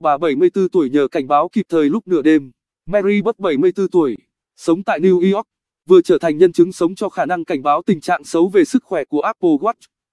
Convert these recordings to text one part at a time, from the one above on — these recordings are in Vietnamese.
Bà 74 tuổi nhờ cảnh báo kịp thời lúc nửa đêm. Mary Bott 74 tuổi, sống tại New York, vừa trở thành nhân chứng sống cho khả năng cảnh báo tình trạng xấu về sức khỏe của Apple Watch,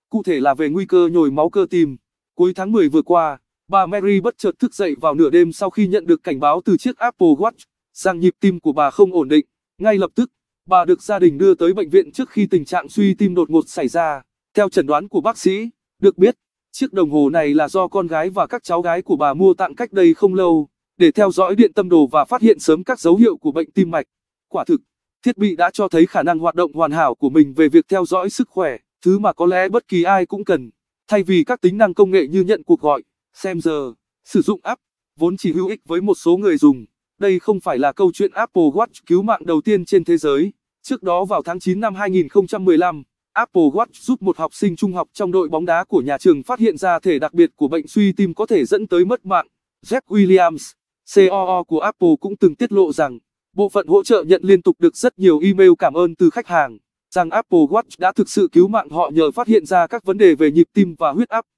cụ thể là về nguy cơ nhồi máu cơ tim. Cuối tháng 10 vừa qua, bà Mary bất chợt thức dậy vào nửa đêm sau khi nhận được cảnh báo từ chiếc Apple Watch rằng nhịp tim của bà không ổn định. Ngay lập tức, bà được gia đình đưa tới bệnh viện trước khi tình trạng suy tim đột ngột xảy ra. Theo chẩn đoán của bác sĩ, được biết, Chiếc đồng hồ này là do con gái và các cháu gái của bà mua tặng cách đây không lâu, để theo dõi điện tâm đồ và phát hiện sớm các dấu hiệu của bệnh tim mạch. Quả thực, thiết bị đã cho thấy khả năng hoạt động hoàn hảo của mình về việc theo dõi sức khỏe, thứ mà có lẽ bất kỳ ai cũng cần. Thay vì các tính năng công nghệ như nhận cuộc gọi, xem giờ, sử dụng app, vốn chỉ hữu ích với một số người dùng, đây không phải là câu chuyện Apple Watch cứu mạng đầu tiên trên thế giới. Trước đó vào tháng 9 năm 2015, Apple Watch giúp một học sinh trung học trong đội bóng đá của nhà trường phát hiện ra thể đặc biệt của bệnh suy tim có thể dẫn tới mất mạng. Jack Williams, COO của Apple cũng từng tiết lộ rằng, bộ phận hỗ trợ nhận liên tục được rất nhiều email cảm ơn từ khách hàng, rằng Apple Watch đã thực sự cứu mạng họ nhờ phát hiện ra các vấn đề về nhịp tim và huyết áp.